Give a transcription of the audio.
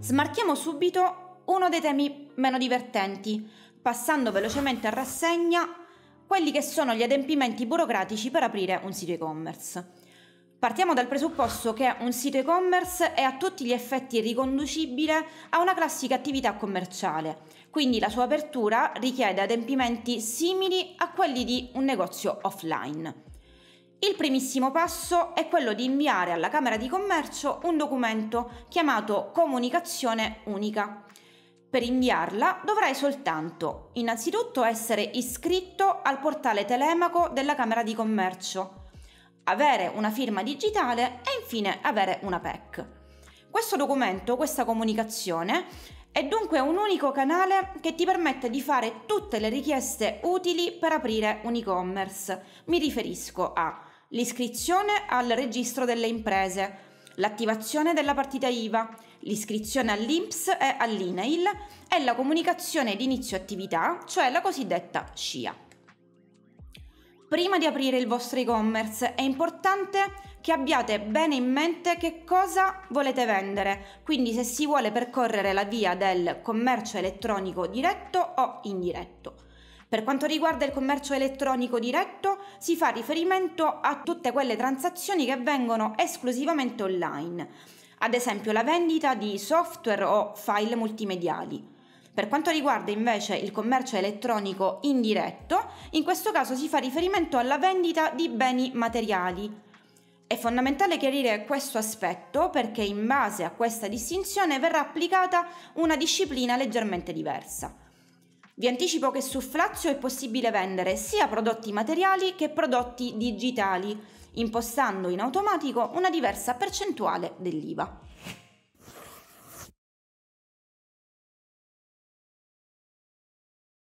Smarchiamo subito uno dei temi meno divertenti, passando velocemente a rassegna quelli che sono gli adempimenti burocratici per aprire un sito e-commerce. Partiamo dal presupposto che un sito e-commerce è a tutti gli effetti riconducibile a una classica attività commerciale, quindi la sua apertura richiede adempimenti simili a quelli di un negozio offline. Il primissimo passo è quello di inviare alla Camera di Commercio un documento chiamato Comunicazione Unica. Per inviarla dovrai soltanto innanzitutto essere iscritto al portale telemaco della Camera di Commercio, avere una firma digitale e infine avere una PEC. Questo documento, questa comunicazione, è dunque un unico canale che ti permette di fare tutte le richieste utili per aprire un e-commerce. Mi riferisco a l'iscrizione al registro delle imprese, l'attivazione della partita IVA, l'iscrizione all'INPS e all'INAIL e la comunicazione di inizio attività, cioè la cosiddetta SCIA. Prima di aprire il vostro e-commerce è importante che abbiate bene in mente che cosa volete vendere, quindi se si vuole percorrere la via del commercio elettronico diretto o indiretto. Per quanto riguarda il commercio elettronico diretto, si fa riferimento a tutte quelle transazioni che avvengono esclusivamente online, ad esempio la vendita di software o file multimediali. Per quanto riguarda invece il commercio elettronico indiretto, in questo caso si fa riferimento alla vendita di beni materiali. È fondamentale chiarire questo aspetto perché in base a questa distinzione verrà applicata una disciplina leggermente diversa. Vi anticipo che su Flazio è possibile vendere sia prodotti materiali che prodotti digitali, impostando in automatico una diversa percentuale dell'IVA.